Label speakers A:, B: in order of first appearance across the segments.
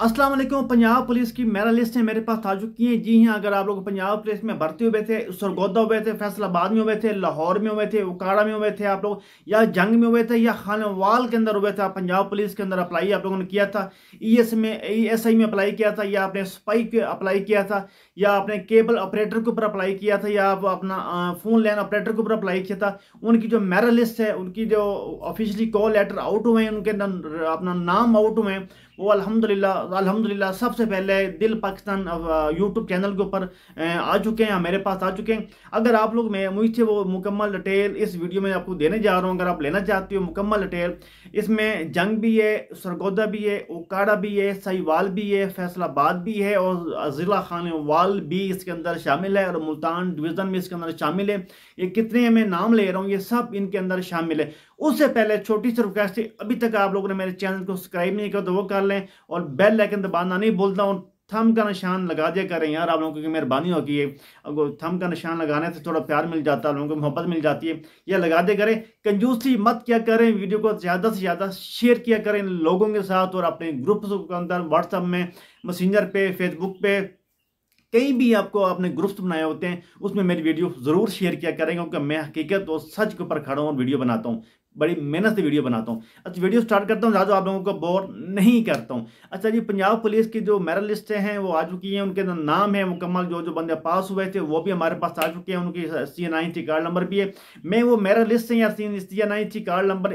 A: Aslam Punjab police की मेरा list है मेरे पास आ चुकी है जी हाँ अगर आप लोग पंजाब पुलिस में भर्ती हुए थे सरगोदा हुए थे फैसलाबाद में हुए थे लाहौर में हुए थे उकाड़ा में हुए थे आप लोग या जंग में हुए थे या खानवाल के अंदर हुए थे आप पंजाब पुलिस के अंदर अप्लाई आप लोगों ने किया था ई e एस में ई एस आई में अप्लाई किया था या आपने स्पाई अप्लाई किया था या आपने केबल ऑपरेटर के ऊपर अप्लाई किया था या आप अपना फ़ोन लाइन ऑपरेटर के ऊपर अप्लाई किया था उनकी जो मेरा लिस्ट है उनकी जो ऑफिशियली कॉल लेटर आउट हुए हैं उनके अंदर अपना नाम आउट हुए हैं वो अलहमदिल्ला अल्हम्दुलिल्लाह सबसे पहले दिल पाकिस्तान यूट्यूब चैनल के ऊपर आ चुके हैं मेरे पास आ चुके हैं अगर आप लोग मैं मुझसे वो मुकम्मल डिटेल इस वीडियो में आपको देने जा रहा हूँ अगर आप लेना चाहते हो मुकम्मल डिटेल इसमें जंग भी है सरगोदा भी है ओकाड़ा भी है सईवाल भी है फैसलाबाद भी है और ज़िला ख़ान वाल भी इसके अंदर शामिल है और मुल्तान डिवीज़न भी इसके अंदर शामिल है ये कितने मैं नाम ले रहा हूँ ये सब इनके अंदर शामिल है उससे पहले छोटी सी रिक्वेस्ट है अभी तक आप लोगों ने मेरे चैनल को सब्सक्राइब नहीं किया तो वो कर लें और बेल लाइकन दबाना नहीं बोलता हूँ थम का निशान लगा दिया करें यार आप लोगों की मेहरबानी होगी है अगर थम का निशान लगाने से तो थोड़ा प्यार मिल जाता है आप लोगों को मोहब्बत मिल जाती है या लगा दिया करें कंजूसी मत क्या करें वीडियो को ज़्यादा से ज़्यादा शेयर किया करें लोगों के साथ और अपने ग्रुप्स के अंदर व्हाट्सअप में मैसेंजर पे फेसबुक पे कहीं भी आपको अपने ग्रुप्स बनाए होते हैं उसमें मेरी वीडियो ज़रूर शेयर किया करें क्योंकि मैं हकीकत और सच के ऊपर खड़ा हूँ और वीडियो बनाता हूँ बड़ी मेहनत से वीडियो बनाता हूँ अच्छा वीडियो स्टार्ट करता हूँ ज़्यादा आप लोगों को बोर नहीं करता हूँ अच्छा जी पंजाब पुलिस की जो मेरल लिस्ट हैं वो आ चुकी हैं उनके नाम है मुकम्मल जो जो बंदे पास हुए थे वो भी हमारे पास आ चुके हैं उनकी C N I card number भी है मैं वो मेरल लिस्ट से या सी एन आई थी कार्ड नंबर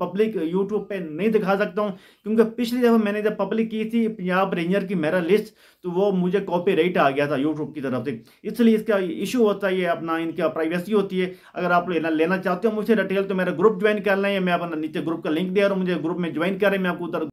A: पब्लिक यूट्यूब पर नहीं दिखा सकता हूँ क्योंकि पिछली दफ़ा मैंने जब पब्लिक की थी पंजाब रेंजर की मेरल लिस्ट तो वो मुझे कॉपी रेट आ गया था यूट्यूब की तरफ से इसलिए इसका इशू होता है अपना इनका प्राइवेसी होती है अगर आप लोग लेना चाहते हो मुझे डिटेल तो मेरा ग्रुप ज्वाइन निकालना है मैं अपना नीचे ग्रुप का लिंक दे रहा हूँ मुझे ग्रुप में ज्वाइन करें मैं आपको उधर